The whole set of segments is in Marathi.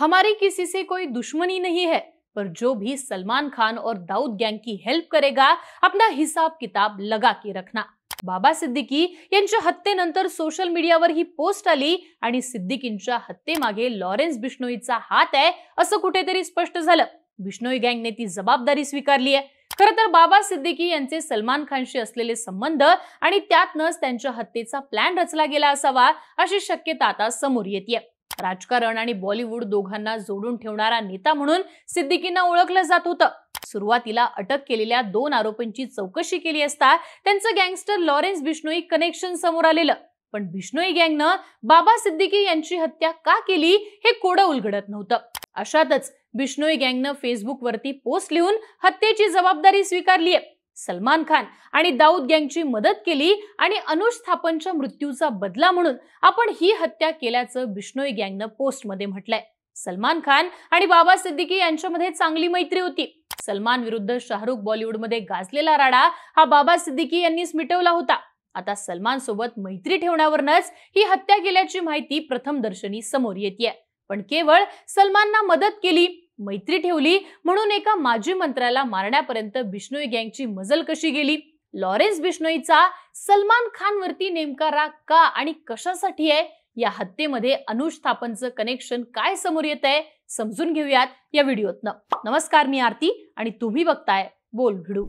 हमारी किसी से कोई दुश्मनी नहीं है पर जो भी सलमान खान और दाऊद गैंग की हेल्प करेगा अपना हिसाब किताब लगा के रखना बाबा सिद्दीकी यांच्या हत्येनंतर सोशल मीडियावर ही पोस्ट आली आणि सिद्दीकींच्या हत्येमागे लॉरेन्स बिश्नोईचा हात आहे असं कुठेतरी स्पष्ट झालं बिश्नोई गँगने ती जबाबदारी स्वीकारली आहे खरं तर बाबा सिद्दीकी यांचे सलमान खानशी असलेले संबंध आणि त्यातनच त्यांच्या हत्येचा प्लॅन रचला गेला असावा अशी शक्यता आता समोर येते राजकारण आणि बॉलिवूड दोघांना जोडून ठेवणारा नेता म्हणून सिद्दीकींना ओळखलं जात होतं सुरुवातीला अटक केलेल्या दोन आरोपींची चौकशी केली असता त्यांचं गँगस्टर लॉरेन्स बिष्णोई कनेक्शन समोर आलेलं पण बिष्णोई गँगनं बाबा सिद्दीकी यांची हत्या का केली हे कोडं उलगडत नव्हतं अशातच बिष्णोई गँगनं फेसबुकवरती पोस्ट लिहून हत्येची जबाबदारी स्वीकारली आहे सलमान खान आणि दाऊद गँगची मदत केली आणि अनुज थापनच्या मृत्यूचा बदला म्हणून आपण ही हत्या केल्याचं बिष्णोई गँगनं पोस्टमध्ये म्हटलंय सलमान खान आणि बाबा सिद्दीकी यांच्यामध्ये चांगली मैत्री होती सलमान विरुद्ध शाहरुख बॉलिवूडमध्ये गाजलेला राडा हा बाबा सिद्दीकी यांनीच मिटवला होता आता सलमान सोबत मैत्री ठेवण्यावरनच ही हत्या केल्याची माहिती प्रथमदर्शनी समोर येते पण केवळ सलमानना मदत केली मैत्री ठेवली म्हणून एका माजी मंत्र्याला मारण्यापर्यंत बिष्णोई गँगची मजल कशी गेली लॉरेन्स बिष्णोईचा सलमान खानवरती नेमका राग का आणि कशासाठी आहे या हत्येमध्ये अनुष्ठापनचं कनेक्शन काय समोर येत आहे समजून घेऊयात या व्हिडिओतनं नमस्कार मी आरती आणि तुम्ही बघताय बोल भिडू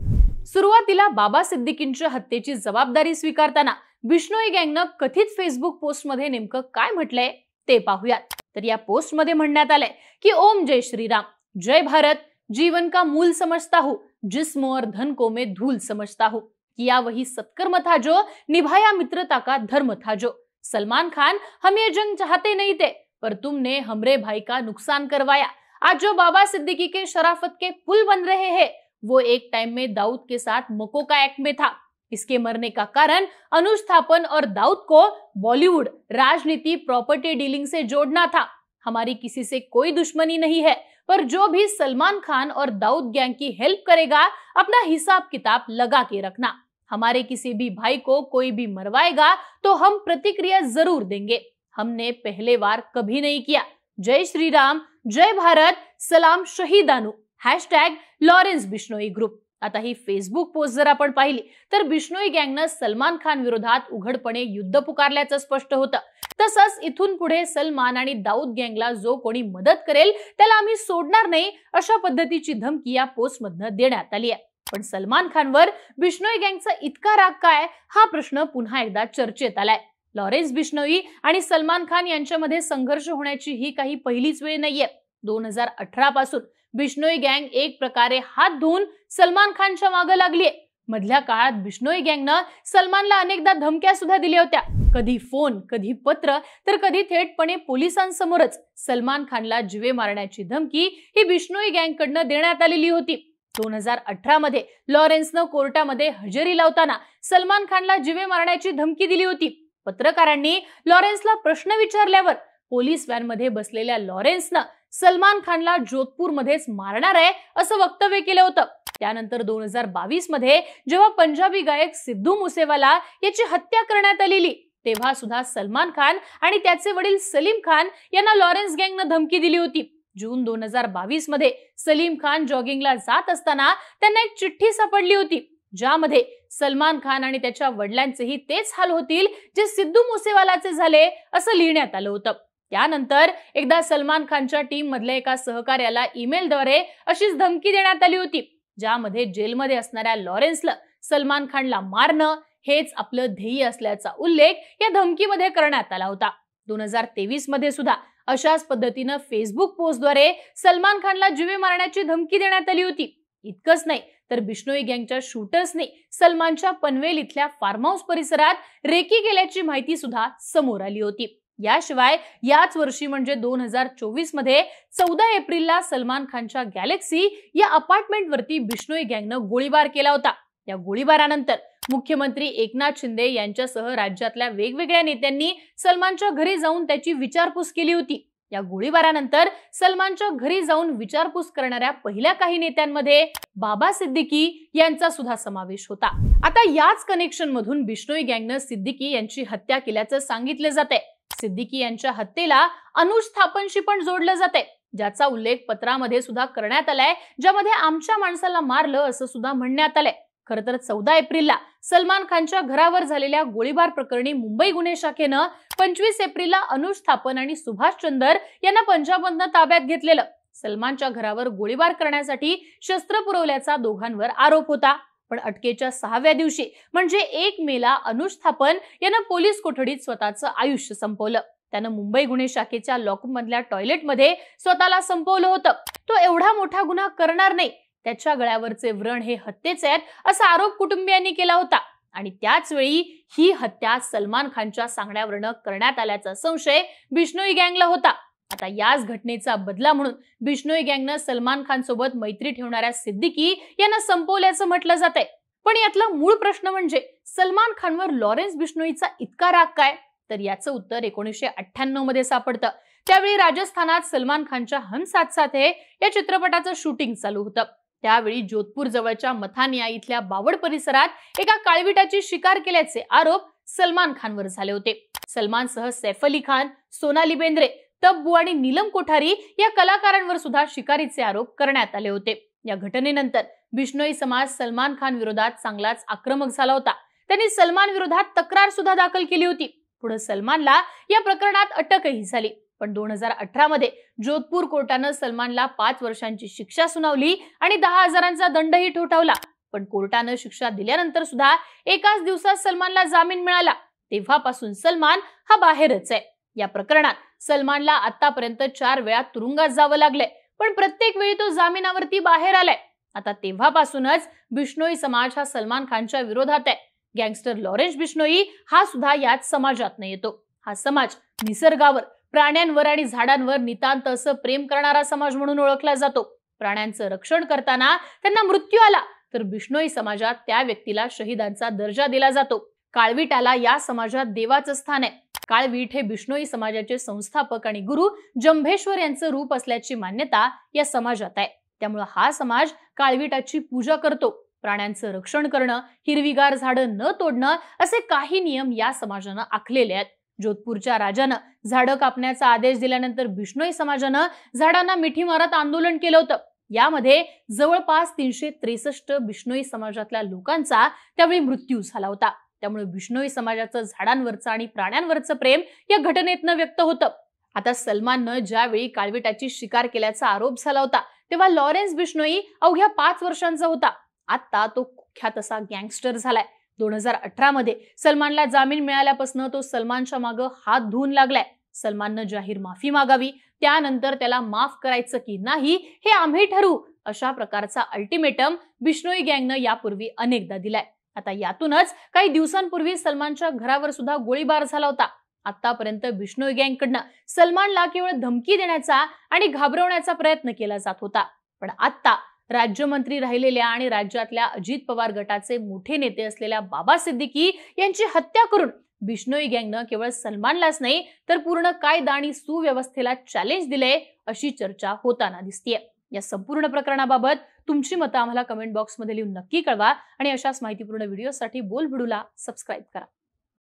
सुरुवातीला बाबा सिद्दीकींच्या हत्येची जबाबदारी स्वीकारताना बिष्णोई गँगनं कथित फेसबुक पोस्टमध्ये नेमकं काय म्हटलंय ते पाहूयात तर या पोस्टमध्ये म्हणण्यात आलंय ओम जय श्री राम जय भारत जीवन का मूल समझता हूँ जिस्म और धन को मैं धूल समझता हूँ किया वही सत्कर्म था जो निभाया मित्रता का धर्म था जो सलमान खान हम ये जंग चाहते नहीं थे पर तुमने हमरे भाई का नुकसान करवाया आज जो बाबा सिद्दीकी के शराफत के पुल बन रहे हैं वो एक टाइम में दाऊद के साथ मको का एक्ट में था इसके मरने का कारण अनुज थापन और दाऊद को बॉलीवुड राजनीति प्रॉपर्टी डीलिंग से जोड़ना था हमारी किसी से कोई दुश्मनी नहीं है पर जो भी सलमान खान और दाऊद गैंग की हेल्प करेगा अपना हिसाब किताब लगा के रखना हमारे किसी भी भाई को कोई भी मरवाएगा तो हम प्रतिक्रिया जरूर देंगे हमने पहले बार कभी नहीं किया जय श्री राम जय भारत सलाम शहीदानु hashtag Lawrence Bishnoi group आता ही फेसबुक पोस्ट जर आपण पाहिली तर बिष्णोई गँगनं सलमान खान विरोधात उघडपणे युद्ध पुकारल्याचं स्पष्ट होतं तसंच इथून पुढे सलमान आणि दाऊद गँगला जो कोणी मदत करेल त्याला आम्ही सोडणार नाही अशा पद्धतीची धमकी या पोस्टमधनं देण्यात आली आहे पण सलमान खानवर बिष्णोई गँगचा इतका राग काय हा प्रश्न पुन्हा एकदा चर्चेत आलाय लॉरेन्स बिष्णोई आणि सलमान खान यांच्यामध्ये संघर्ष होण्याची ही काही पहिलीच वेळ नाहीये दोन हजार अठरा पासून बिश्नोई गँग एक प्रकारे हात धुवून सलमान खानच्या मागे लागलीय मधल्या काळात बिश्नोई गँगनं सलमानला अनेकदा धमक्या सुद्धा दिल्या होत्या कधी फोन कधी पत्र तर कधी थेटपणे पोलिसांसमोरच सलमान खानला जिवे मारण्याची धमकी ही बिष्णोई गँगकडनं देण्यात आलेली होती दोन हजार अठरा मध्ये लॉरेन्सनं कोर्टामध्ये हजेरी लावताना सलमान खानला जिवे मारण्याची धमकी दिली होती पत्रकारांनी लॉरेन्सला प्रश्न विचारल्यावर पोलीस व्हॅनमध्ये बसलेल्या लॉरेन्सनं सलमान खानला जोधपूरमध्येच मारणार आहे असं वक्तव्य केलं होतं त्यानंतर दोन हजार बावीस मध्ये जेव्हा पंजाबी गायक सिद्धू मुसेवाला याची हत्या करण्यात आलेली तेव्हा सुद्धा सलमान खान आणि त्याचे वडील सलीम खान यांना लॉरेन्स गँगनं धमकी दिली होती जून दोन हजार बावीस मध्ये सलीम खान जॉगिंगला जात असताना त्यांना एक चिठ्ठी सापडली होती ज्यामध्ये सलमान खान आणि त्याच्या वडिलांचेही तेच हाल होतील जे सिद्धू मुसेवालाचे झाले असं लिहिण्यात आलं होतं त्यानंतर एकदा सलमान खानच्या टीम मधल्या एका सहकार्याला ईमेलद्वारे अशीच धमकी देण्यात आली होती ज्यामध्ये जेलमध्ये असणाऱ्या लॉरेन्सला सलमान खानला मारणं हेच आपलं ध्येय असल्याचा उल्लेख या धमकीमध्ये करण्यात आला होता दोन हजार तेवीस मध्ये सुद्धा अशाच पद्धतीनं फेसबुक पोस्टद्वारे सलमान खानला जीवे मारण्याची धमकी देण्यात आली होती इतकंच नाही तर बिष्णोई गँगच्या शूटर्सने सलमानच्या पनवेल इथल्या फार्म हाऊस परिसरात रेकी केल्याची माहिती सुद्धा समोर आली होती याशिवाय याच वर्षी म्हणजे दोन हजार चोवीस मध्ये चौदा एप्रिलला सलमान खानच्या गॅलेक्सी या अपार्टमेंटवरती बिष्णोई गँगनं गोळीबार केला होता या गोळीबारानंतर मुख्यमंत्री एकनाथ शिंदे यांच्यासह राज्यातल्या वेगवेगळ्या नेत्यांनी सलमानच्या घरी जाऊन त्याची विचारपूस केली होती या गोळीबारानंतर सलमानच्या घरी जाऊन विचारपूस करणाऱ्या पहिल्या काही नेत्यांमध्ये बाबा सिद्दीकी यांचा सुद्धा समावेश होता आता याच कनेक्शन मधून बिष्णोई गँगनं सिद्दीकी यांची हत्या केल्याचं सांगितलं जात आहे सिद्दीकी यांच्या हत्येला अनुस्थापनशी पण जोडलं जाते ज्याचा उल्लेख पत्रामध्ये सुद्धा करण्यात आलाय ज्यामध्ये आमच्या माणसाला मारलं असं सुद्धा म्हणण्यात आलंय खर तर चौदा एप्रिलला सलमान खानच्या घरावर झालेल्या गोळीबार प्रकरणी मुंबई गुन्हे शाखेनं पंचवीस एप्रिलला अनुष्ठापन आणि सुभाष चंदर यांना पंजाबमधनं ताब्यात घेतलेलं सलमानच्या घरावर गोळीबार करण्यासाठी शस्त्र पुरवल्याचा दोघांवर आरोप होता पण अटकेच्या सहाव्या दिवशी म्हणजे एक मेला अनुष्ठापन यानं पोलीस कोठडीत स्वतःचं आयुष्य संपवलं त्यानं मुंबई गुन्हे शाखेच्या लॉकमधल्या टॉयलेटमध्ये स्वतःला संपवलं होतं तो एवढा मोठा गुन्हा करणार नाही त्याच्या गळ्यावरचे व्रण हे हत्येचे आहेत असा आरोप कुटुंबियांनी केला होता आणि त्याच वेळी ही हत्या सलमान खानच्या सांगण्यावरनं करण्यात आल्याचा संशय बिष्णोई गँगला होता आता याच घटनेचा बदला म्हणून बिष्णोई गँगनं सलमान खान सोबत मैत्री ठेवणाऱ्या सिद्दीकी यांना संपवल्याचं म्हटलं जात आहे पण यातला मूळ प्रश्न म्हणजे सलमान खानवर लॉरेन्स बिष्णोईचा इतका राग काय तर याचं उत्तर एकोणीसशे अठ्ठ्याण्णव मध्ये सापडतं त्यावेळी राजस्थानात सलमान खानच्या हम साथ साथ हे या चित्रपटाचं शूटिंग चालू होतं त्यावेळी जोधपूर जवळच्या मथानिया इथल्या बावड परिसरात एका काळविटाची शिकार केल्याचे आरोप सलमान खानवर झाले होते सह सैफ अली खान सोनाली बेंद्रे तब्बू आणि नीलम कोठारी या कलाकारांवर सुद्धा शिकारीचे आरोप करण्यात आले होते या घटनेनंतर बिष्णोई समाज सलमान खान विरोधात चांगलाच आक्रमक झाला होता त्यांनी सलमान विरोधात तक्रार सुद्धा दाखल केली होती पुढे सलमानला या प्रकरणात अटकही झाली पण दोन हजार अठरा मध्ये जोधपूर कोर्टानं सलमानला पाच वर्षांची शिक्षा सुनावली आणि दहा हजारांचा दंडही ठोठावला पण कोर्टानं शिक्षा दिल्यानंतर सुद्धा एकाच दिवसात सलमानला जामीन मिळाला तेव्हापासून सलमान हा बाहेरच आहे या प्रकरणात सलमानला आतापर्यंत चार वेळा तुरुंगात जावं लागलंय पण प्रत्येक वेळी तो जामिनावरती बाहेर आलाय आता तेव्हापासूनच बिष्णोई समाज हा सलमान खानच्या विरोधात आहे गँगस्टर लॉरेन्स बिष्णोई हा सुद्धा याच समाजात येतो हा समाज निसर्गावर प्राण्यांवर आणि झाडांवर नितांत असं प्रेम करणारा समाज म्हणून ओळखला जातो प्राण्यांचं रक्षण करताना त्यांना मृत्यू आला तर बिष्णोई समाजात त्या व्यक्तीला शहीदांचा दर्जा दिला जातो काळविटाला या समाजात देवाचं स्थान आहे काळवीट हे बिष्णोई समाजाचे संस्थापक आणि गुरु जंभेश्वर यांचं रूप असल्याची मान्यता या समाजात आहे त्यामुळं हा समाज काळवीटाची पूजा करतो प्राण्यांचं रक्षण करणं हिरवीगार झाडं न तोडणं असे काही नियम या समाजानं आखलेले आहेत जोधपूरच्या राजानं झाडं कापण्याचा आदेश दिल्यानंतर बिष्णोई समाजानं झाडांना मिठी मारत आंदोलन केलं होतं यामध्ये जवळपास तीनशे त्रेसष्ट बिष्णोई समाजातल्या लोकांचा त्यावेळी मृत्यू झाला होता त्यामुळे बिष्णोई समाजाचं झाडांवरचं आणि प्राण्यांवरचं प्रेम या घटनेतनं व्यक्त होतं आता सलमाननं ज्यावेळी काळविटाची शिकार केल्याचा आरोप झाला होता तेव्हा लॉरेन्स बिष्णोई अवघ्या पाच वर्षांचा होता आता तो कुख्यात असा गँगस्टर झालाय दोन हजार अठरा मध्ये सलमानला जामीन मिळाल्यापासून तो सलमानच्या मागं हात धुवून लागलाय सलमाननं जाहीर माफी मागावी त्यानंतर त्याला माफ करायचं की नाही हे आम्ही ठरू अशा प्रकारचा अल्टिमेटम बिष्णोई गँगनं यापूर्वी अनेकदा दिलाय आता यातूनच काही दिवसांपूर्वी सलमानच्या घरावर सुद्धा गोळीबार झाला होता आतापर्यंत बिष्णोई गँगकडनं सलमानला केवळ धमकी देण्याचा आणि घाबरवण्याचा प्रयत्न केला जात होता पण आता राज्यमंत्री राहिलेल्या आणि राज्यातल्या अजित पवार गटाचे मोठे नेते असलेल्या बाबा सिद्दीकी यांची हत्या करून बिष्णोई गँगनं केवळ सलमानलाच नाही तर पूर्ण कायदा आणि सुव्यवस्थेला चॅलेंज दिले अशी चर्चा होताना दिसतीये या संपूर्ण प्रकरणाबाबत तुमची मतं आम्हाला कमेंट बॉक्समध्ये लिहून नक्की कळवा आणि अशाच माहितीपूर्ण व्हिडिओसाठी भिडूला सबस्क्राईब करा